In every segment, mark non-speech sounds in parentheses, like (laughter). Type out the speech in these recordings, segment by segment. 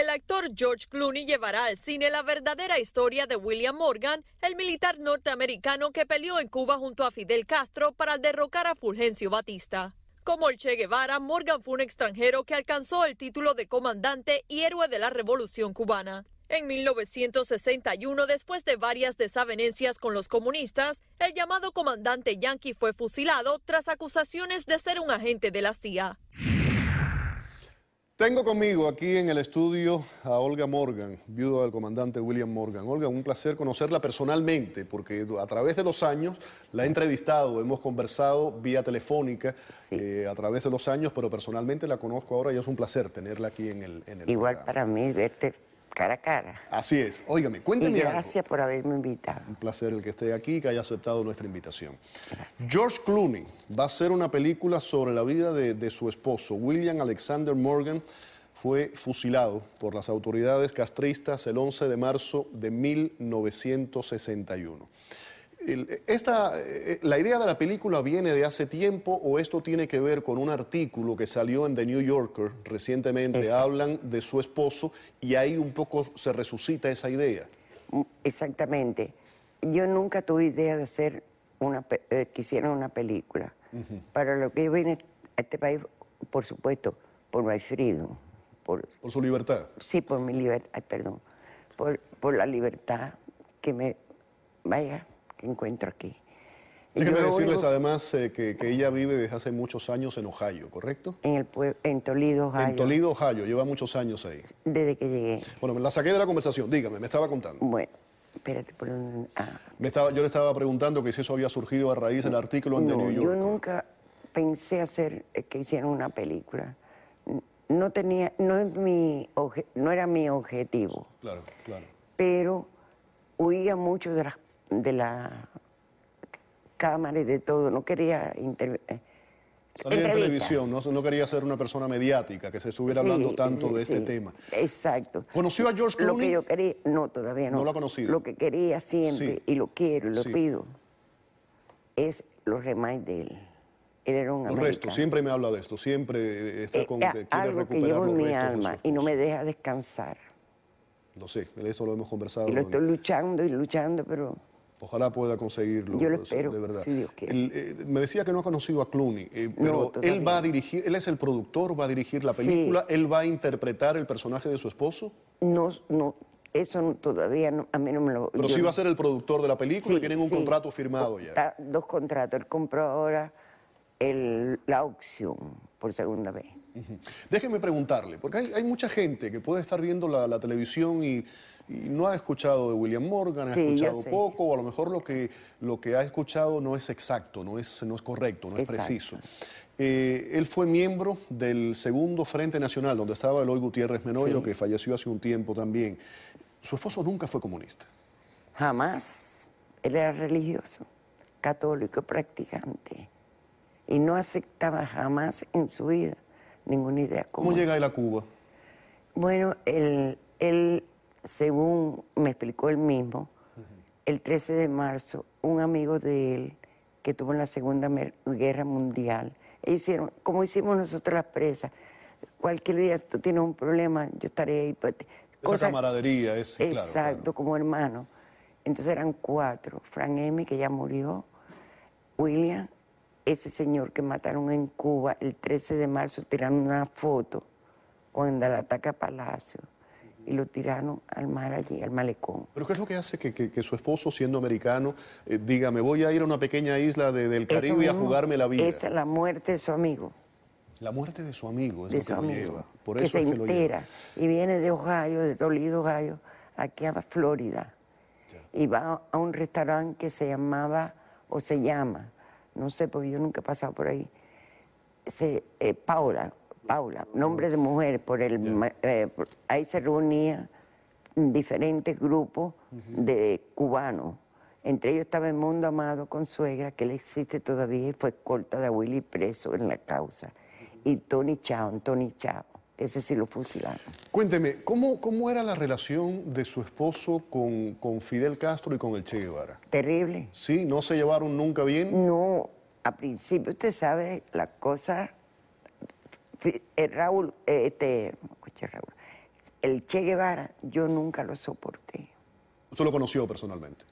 El actor George Clooney llevará al cine la verdadera historia de William Morgan, el militar norteamericano que peleó en Cuba junto a Fidel Castro para derrocar a Fulgencio Batista. Como el Che Guevara, Morgan fue un extranjero que alcanzó el título de comandante y héroe de la Revolución cubana. En 1961, después de varias desavenencias con los comunistas, el llamado comandante Yankee fue fusilado tras acusaciones de ser un agente de la CIA. Tengo conmigo aquí en el estudio a Olga Morgan, viuda del comandante William Morgan. Olga, un placer conocerla personalmente, porque a través de los años la he entrevistado, hemos conversado vía telefónica eh, a través de los años, pero personalmente la conozco ahora y es un placer tenerla aquí en el... En Igual para mí verte cara a cara. Así es. Óigame, cuénteme. gracias por haberme invitado. Un placer el que esté aquí, que haya aceptado nuestra invitación. George Clooney va a hacer una película sobre la vida de, de su esposo, William Alexander Morgan. Fue fusilado por las autoridades castristas el 11 de marzo de 1961. Esta, eh, ¿La idea de la película viene de hace tiempo o esto tiene que ver con un artículo que salió en The New Yorker recientemente? Hablan de su esposo y ahí un poco se resucita esa idea. Mm, exactamente. Yo nunca tuve idea de hacer una, eh, que hicieran una película. Para lo que yo vine a este país, por supuesto, por mi freedom. Por, su libertad. Sí, por mi libertad, perdón. Por, por la libertad que me... Vaya, que encuentro aquí. que decirles además eh, que, ella vive desde hace muchos años en Ohio, ¿correcto? En, el en Toledo, Ohio. En Toledo, Ohio, lleva muchos años ahí. Desde que llegué. Bueno, me la saqué de la conversación, dígame, me estaba contando. Bueno, espérate, por un... Ah. estaba, yo le estaba preguntando que si eso había surgido a raíz del artículo en The New York. Yo nunca pensé hacer eh, que hicieran una película. No tenía, no, es mi no era mi objetivo. Claro, claro. Pero huía mucho de las cosas de la cámara y de todo, no quería intervenir eh, en televisión, ¿no? quería ser una persona mediática que se estuviera hablando tanto eh, de este tema. Exacto. ¿Conoció a George Clooney? Lo que yo quería, no, todavía no. No lo ha conocido. Lo que quería siempre, y lo quiero, y lo pido, es los remates de él. Él era un resto, siempre me habla de esto, siempre eh, está con que algo que llevo en mi alma y no me deja descansar. Lo sé, eso lo hemos conversado. lo estoy luchando y luchando, pero Ojalá pueda conseguirlo. Yo lo pues, espero, de verdad. Eh, me decía que no ha conocido a Clooney, eh, pero él va a dirigir, él es el productor, va a dirigir la película, él va a interpretar el personaje de su esposo. No, no, eso todavía a mí no me lo... Pero sí va a ser el productor de la película, y tienen un contrato firmado ya. dos contratos, él compró ahora la opción por segunda vez. Déjeme preguntarle, porque hay, mucha gente que puede estar viendo la televisión y y no ha escuchado de William Morgan, ha escuchado poco, o a lo mejor lo que, lo que ha escuchado no es exacto, no es, no es correcto, no es preciso. Eh, él fue miembro del segundo Frente Nacional, donde estaba Eloy Gutiérrez Menoyo, que falleció hace un tiempo también. Su esposo nunca fue comunista. Jamás. Él era religioso, católico, practicante. Y no aceptaba jamás en su vida ninguna idea comunista. ¿Cómo llega él a Cuba? Bueno, él según me explicó él mismo, el 13 de marzo, un amigo de él que tuvo en la Segunda Guerra Mundial, e hicieron, como hicimos nosotros las presas, cualquier día tú tienes un problema, yo estaré ahí. Pues, Esa camaradería Exacto, como hermano. Entonces eran cuatro: Frank M., que ya murió, William, ese señor que mataron en Cuba el 13 de marzo, tiraron una foto cuando la ataca Palacio y lo tiraron al mar allí, al malecón. ¿Pero qué es lo que hace que, su esposo, siendo americano, eh, diga, me voy a ir a una pequeña isla del Caribe a jugarme la vida? Esa es la muerte de su amigo. La muerte de su amigo es de su que amigo, que se entera y viene de Ohio, de Toledo, Ohio, aquí a Florida. Y va a un restaurante que se llamaba, o se llama, no sé, porque yo nunca he pasado por ahí, se, eh, Paula, nombre de mujer, por el, eh, ahí se reunían diferentes grupos de cubanos. Entre ellos estaba el Mundo Amado con suegra, que él existe todavía y fue corta de Willy preso en la causa. Y Tony Chao, Tony Chao, ese sí lo fusilaron. Cuénteme, ¿cómo, cómo era la relación de su esposo con, con Fidel Castro y con el Che Guevara? Terrible. ¿Sí? ¿No se llevaron nunca bien? No, a principio usted sabe, las cosas eh, Raúl, eh, este, Raúl, el Che Guevara, yo nunca lo soporté. ¿Usted lo conoció personalmente?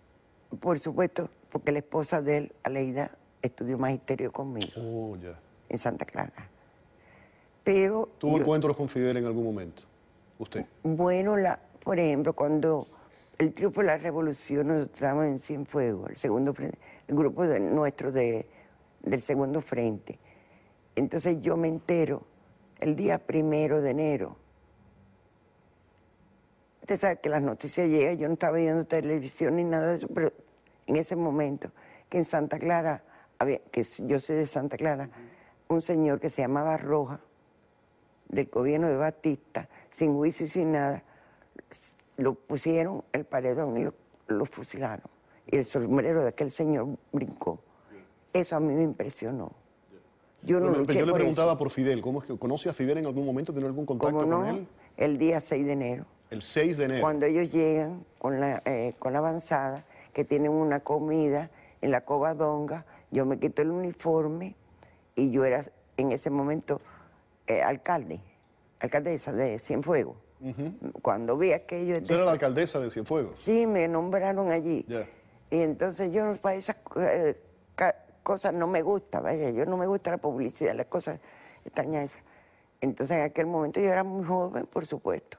Por supuesto, porque la esposa de él, Aleida, estudió magisterio conmigo. Oh, ya. En Santa Clara. Pero. ¿Tuvo yo, encuentros con Fidel en algún momento? ¿Usted? Bueno, la, por ejemplo, cuando el triunfo de la revolución, nosotros estábamos en Cienfuegos, el segundo frente, el grupo de, nuestro de, del segundo frente. Entonces yo me entero el día primero de enero. Usted sabe que las noticias llegan, yo no estaba viendo televisión ni nada de eso, pero en ese momento, que en Santa Clara, que yo soy de Santa Clara, un señor que se llamaba Roja, del gobierno de Batista, sin juicio y sin nada, lo pusieron el paredón y lo fusilaron. Y el sombrero de aquel señor brincó. Eso a mí me impresionó. Yo Yo le preguntaba por Fidel, ¿cómo es que conoce a Fidel en algún momento? ¿Tiene algún contacto con él? El día 6 de enero. El 6 de enero. Cuando ellos llegan eh, con la, avanzada, que tienen una comida en la cobadonga, yo me quito el uniforme y yo era en ese momento eh, alcalde, alcaldesa de Cienfuegos. Cuando vi aquello... era la alcaldesa de Cienfuegos? Sí, me nombraron allí. Y entonces yo para eh, cosas no me gusta, vaya, yo no me gusta la publicidad, las cosas extrañas Entonces en aquel momento yo era muy joven, por supuesto.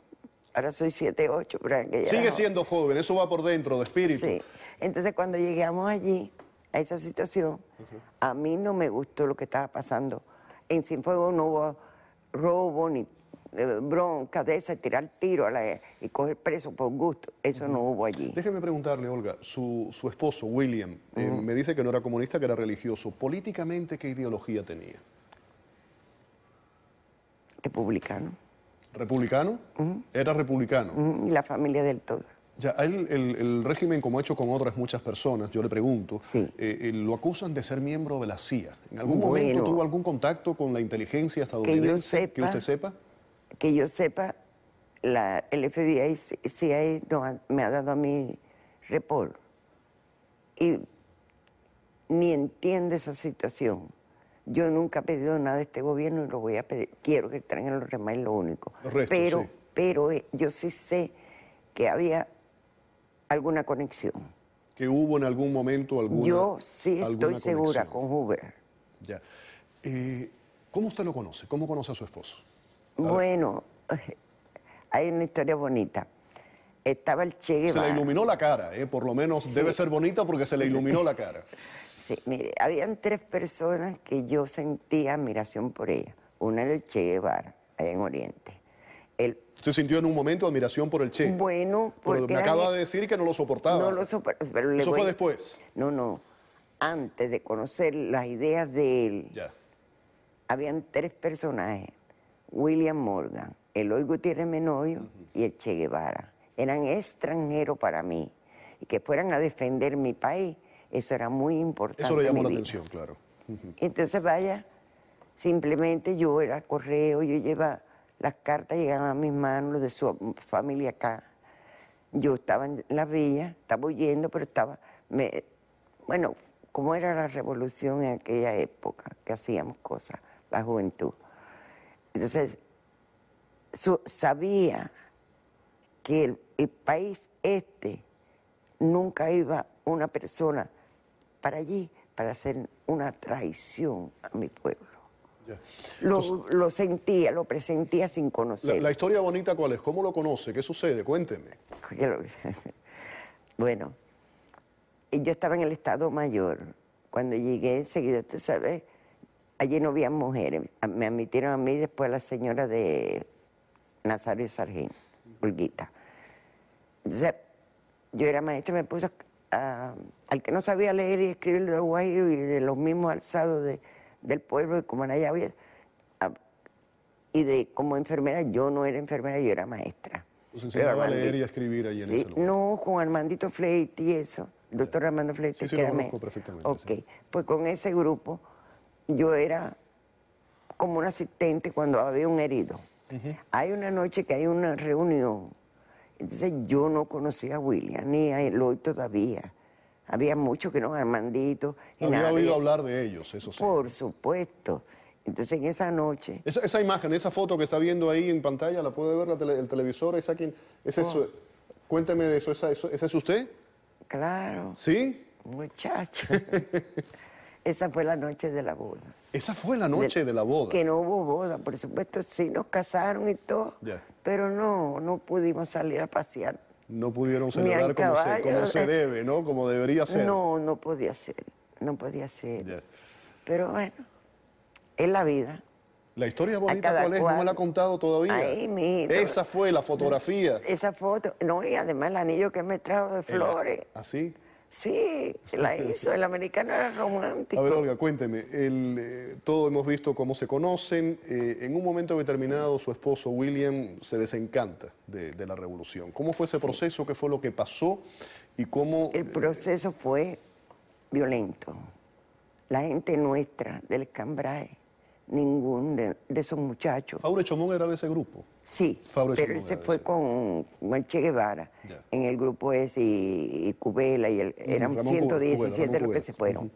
Ahora soy 7, 8, pero Sigue siendo joven. eso va por dentro, de espíritu. Sí. Entonces cuando llegamos allí, a esa situación, a mí no me gustó lo que estaba pasando. En Sinfuego no hubo robo, ni eh, bronca de esa, tirar tiro y coger preso por gusto. Eso no hubo allí. Déjeme preguntarle, Olga, su, su esposo, William, eh, me dice que no era comunista, que era religioso. ¿Políticamente qué ideología tenía? Republicano. ¿Republicano? Era republicano. Y la familia del todo. Ya, el, régimen, como ha hecho con otras muchas personas, yo le pregunto, eh, lo acusan de ser miembro de la CIA. ¿En algún momento tuvo algún contacto con la inteligencia estadounidense que usted sepa? que yo sepa, la, el FBI CIA me ha dado a mí Y ni entiendo esa situación. Yo nunca he pedido nada de este gobierno y lo voy a pedir. Quiero que traigan los remates, lo único. pero, pero eh, yo sí sé que había alguna conexión. Que hubo en algún momento alguna. Yo sí estoy segura con Hoover. Ya. Eh, ¿Cómo usted lo conoce? ¿Cómo conoce a su esposo? Bueno, (laughs) hay una historia bonita. Estaba el Che Guevara. Se le iluminó la cara, ¿eh? por lo menos debe ser bonita porque se le iluminó la cara. (laughs) Sí, mire, habían tres personas que yo sentía admiración por ellas. Una era el Che Guevara, ahí en Oriente. ¿Se sintió en un momento admiración por el Che? Bueno, porque... me acaba de decir que no lo soportaba. No lo soportaba. Eso fue después. No, no. Antes de conocer las ideas de él, ya. habían tres personajes. William Morgan, Eloy Gutiérrez Menoyo y el Che Guevara. Eran extranjeros para mí. Y que fueran a defender mi país, eso era muy importante. Eso le llamó la atención, claro. Entonces, vaya, simplemente yo era correo, yo llevaba las cartas, llegaban a mis manos de su familia acá. Yo estaba en la villa, estaba huyendo, pero estaba. bueno, como era la revolución en aquella época, que hacíamos cosas, la juventud. Entonces, sabía que el, país este nunca iba una persona para allí para hacer una traición a mi pueblo. Lo, sentía, lo presentía sin conocer. La, historia bonita cuál es? ¿Cómo lo conoce? ¿Qué sucede? Cuénteme. Ah, (laughs) bueno, yo estaba en el Estado Mayor. Cuando llegué enseguida, tú sabes, Allí no había mujeres. Me admitieron a mí después la señora de Nazario Sargín, Olguita. yo era maestra me puse a, al que no sabía leer y escribir de Guajiro y de los mismos alzados del pueblo de Cumanaya Y de como enfermera, yo no era enfermera, yo era maestra. Pues a leer y escribir ahí en sí, No, con Armandito Fleite y eso. doctor Armando Fleiti, sí, sí, que lo era conozco perfectamente. Ok, pues con ese grupo yo era como un asistente cuando había un herido. Hay una noche que hay una reunión. Entonces yo no conocía a William ni a Eloy todavía. Había muchos que no, Armandito. Y había oído hablar de ellos, eso sí. Por supuesto. Entonces en esa noche... Esa, imagen, esa foto que está viendo ahí en pantalla, ¿la puede ver la el televisor? ¿Esa quien, ese oh. cuénteme de eso, eso, ¿ese es usted? Claro. ¿Sí? Muchacho. (laughs) Esa fue la noche de la boda. Esa fue la noche de, la boda. Que no hubo boda, por supuesto, sí nos casaron y todo, pero no, no pudimos salir a pasear. No pudieron celebrar como se, debe, ¿no? Como debería ser. No, no podía ser, no podía ser. Pero bueno, es la vida. La historia bonita, ¿cuál es? No la ha contado todavía. Ay, mira. Esa fue la fotografía. Esa foto. No, y además el anillo que me trajo de flores. ¿Así? ¿Ah, Sí, la hizo, el americano era romántico. A ver, Olga, cuénteme, el, eh, todos hemos visto cómo se conocen. Eh, en un momento determinado su esposo William se desencanta de, la revolución. ¿Cómo fue ese proceso? ¿Qué fue lo que pasó? ¿Y cómo...? El eh, proceso fue violento. La gente nuestra del Cambrai ningún de, esos muchachos. ¿Faure Chomón era de ese grupo? Sí, pero Chomón se fue con, con, Guevara, en el grupo ese y, Cubela, y el, mm, eran 117 Cubela, los que se fueron.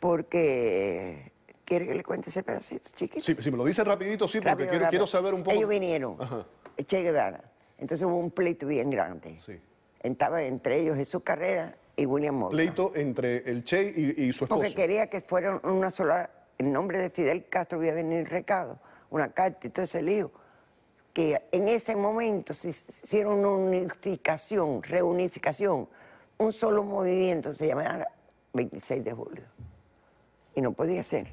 Porque ¿Quiere que le cuente ese pedacito, chiquito? Sí, si me lo dice rapidito, sí, porque quiero, saber un poco. Ellos vinieron, Ajá. Che Guevara. Entonces hubo un pleito bien grande. Sí. Estaba entre ellos Jesús Carrera y William Morgan. Pleito entre el Che y, su esposa. Porque quería que fueran una sola en nombre de Fidel Castro había a venir recado, una carta y todo ese lío, que en ese momento se hicieron una unificación, reunificación, un solo movimiento, se llamaba 26 de julio. Y no podía ser.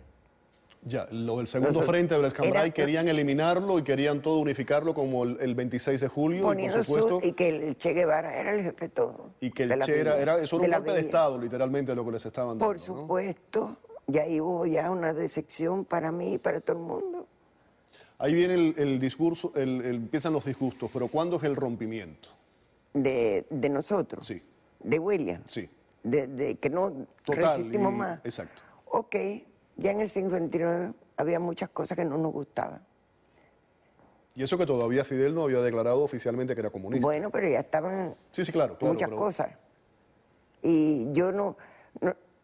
Ya, lo del segundo frente de Blascambray querían eliminarlo y querían todo unificarlo como el, 26 de julio. y, por supuesto, y que el Che Guevara era el jefe todo. Y que el Che era, era eso un golpe de Estado, literalmente, lo que les estaban dando. Por supuesto, y ahí hubo ya una decepción para mí y para todo el mundo. Ahí viene el, discurso, empiezan los disgustos, pero ¿cuándo es el rompimiento? De, nosotros. Sí. De William. Sí. De, que no resistimos más. Exacto. Ok, ya en el 59 había muchas cosas que no nos gustaban. Y eso que todavía Fidel no había declarado oficialmente que era comunista. Bueno, pero ya estaban sí, claro, muchas cosas. Y yo no,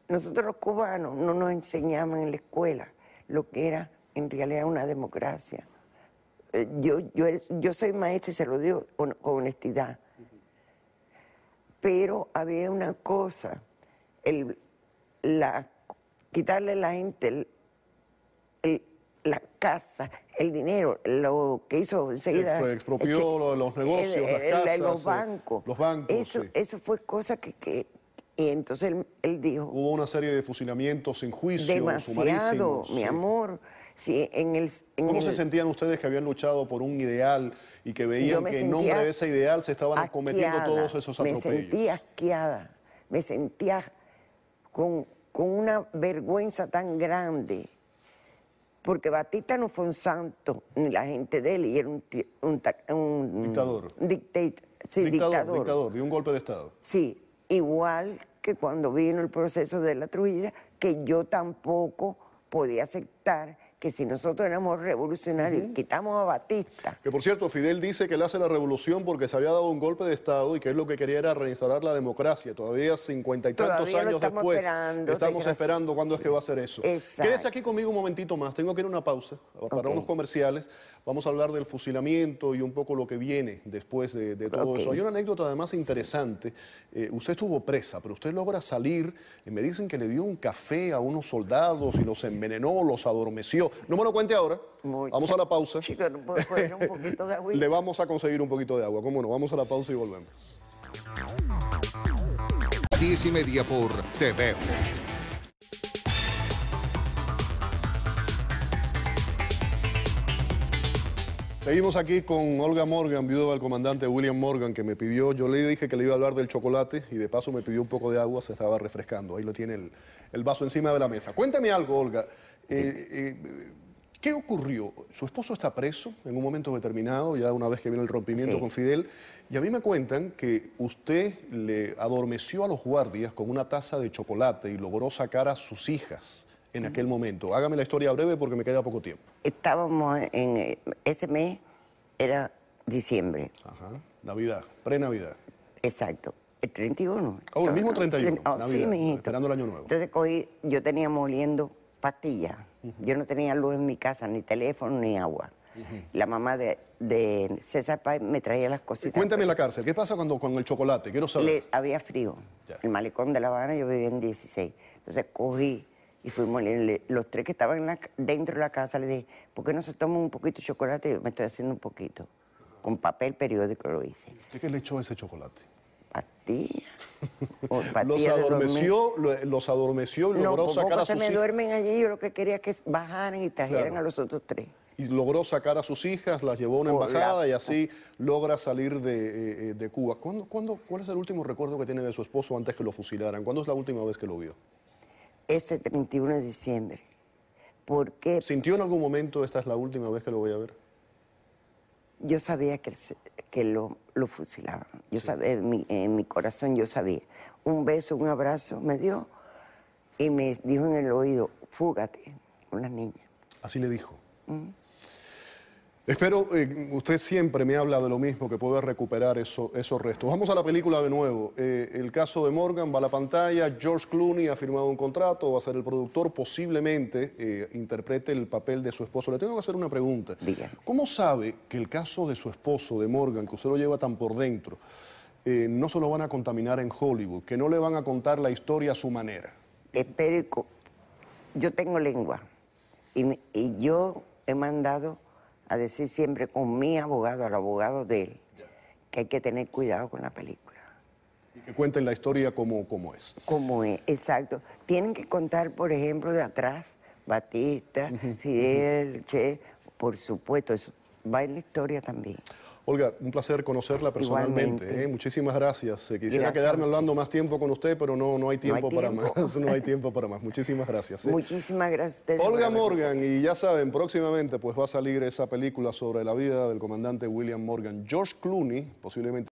nosotros los cubanos no nos enseñaban en la escuela lo que era en realidad una democracia. Eh, yo, yo, er, yo soy maestra y se lo digo con, honestidad. Pero había una cosa, el, la, quitarle a la gente la casa, el dinero, lo que hizo enseguida. expropió los negocios, las casas, eh, los bancos. eso, eso fue cosa que, y entonces él, dijo... Hubo una serie de fusilamientos sin juicio. Demasiado, mi amor. Sí, en el, ¿Cómo se sentían ustedes que habían luchado por un ideal y que veían que en nombre de ese ideal se estaban cometiendo todos esos atropellos? Me sentía asqueada, me sentía con, una vergüenza tan grande, porque Batista no fue un santo, ni la gente de él, y era un, un, dictador. sí, dictador, dictador. Dictador, un golpe de Estado. Sí, igual que cuando vino el proceso de la Trujilla, que yo tampoco podía aceptar que si nosotros éramos revolucionarios, quitamos a Batista. Que por cierto, Fidel dice que él hace la revolución porque se había dado un golpe de Estado y que él lo que quería era reinstalar la democracia. Todavía cincuenta y tantos años estamos después. Esperando, estamos esperando cuándo es que va a hacer eso. Quédese aquí conmigo un momentito más. Tengo que ir a una pausa ah, para unos comerciales. Vamos a hablar del fusilamiento y un poco lo que viene después de, todo eso. Hay una anécdota además interesante. Eh, usted estuvo presa, pero usted logra salir. y me dicen que le dio un café a unos soldados y los envenenó, los adormeció. No me lo cuente ahora. Vamos a la pausa. Chicos, ¿no un poquito de agua? (laughs) le vamos a conseguir un poquito de agua. ¿Cómo no? Vamos a la pausa y volvemos. 10 y media por TV. Seguimos aquí con Olga Morgan, viuda del comandante William Morgan, que me pidió, yo le dije que le iba a hablar del chocolate y de paso me pidió un poco de agua, se estaba refrescando. Ahí lo tiene el, vaso encima de la mesa. Cuéntame algo, Olga. Eh, eh, ¿Qué ocurrió? Su esposo está preso en un momento determinado, ya una vez que viene el rompimiento con Fidel, y a mí me cuentan que usted le adormeció a los guardias con una taza de chocolate y logró sacar a sus hijas en aquel momento? Hágame la historia breve porque me queda poco tiempo. Estábamos en eh, ese mes, era diciembre. Ajá, Navidad, pre-Navidad. Exacto, el 31. Oh, mismo 31, Sí, mi esperando el año nuevo. Entonces cogí, yo tenía moliendo pastillas. Yo no tenía luz en mi casa, ni teléfono, ni agua. La mamá de, César Páez me traía las cositas. Cuéntame la pues. cárcel, ¿qué pasa cuando con el chocolate? Quiero saber. había frío. El malecón de La Habana, yo vivía en 16. Entonces cogí y fuimos, los tres que estaban dentro de la casa, Le dije, ¿por qué no se toman un poquito de chocolate? Yo me estoy haciendo un poquito. Con papel periódico lo hice. ¿De qué le echó ese chocolate? Patilla. (laughs) los, adormeció, los, adormeció y logró sacar a sus hijos. se me duermen allí, yo lo que quería es que bajaran y trajeran a los otros tres y logró sacar a sus hijas, las llevó a una embajada y así ah. logra salir eh, eh, de, Cuba. ¿Cuándo, cuándo, cuál es el último recuerdo que tiene de su esposo antes que lo fusilaran? ¿Cuándo es la última vez que lo vio? ese 31 de diciembre. Porque... ¿Sintió en algún momento esta es la última vez que lo voy a ver? Yo sabía que, que lo, lo fusilaban. Yo sabía, en mi, corazón yo sabía. Un beso, un abrazo me dio y me dijo en el oído, fúgate con la niña. Así le dijo. Mm. Espero, eh, usted siempre me habla de lo mismo, que pueda recuperar esos restos. Vamos a la película de nuevo. Eh, el caso de Morgan va a la pantalla, George Clooney ha firmado un contrato, va a ser el productor, posiblemente eh, interprete el papel de su esposo. Le tengo que hacer una pregunta. Dígame. ¿Cómo sabe que el caso de su esposo, de Morgan, que usted lo lleva tan por dentro, no se lo van a contaminar en Hollywood, que no le van a contar la historia a su manera? Espero, yo tengo lengua y yo he mandado a decir siempre con mi abogado, al abogado de él, que hay que tener cuidado con la película. Y que cuenten la historia como, como es. Como es, exacto. Tienen que contar, por ejemplo, de atrás, Batista, Fidel, Che, por supuesto, eso va en la historia también. Olga, un placer conocerla personalmente. ¿eh? Muchísimas gracias. Eh, quisiera quedarme hablando más tiempo con usted, pero no, no hay tiempo, para más. (laughs) no hay tiempo para más. Muchísimas gracias. ¿eh? Muchísimas gracias. Olga Morgan, y ya saben, próximamente pues va a salir esa película sobre la vida del comandante William Morgan. George Clooney, posiblemente.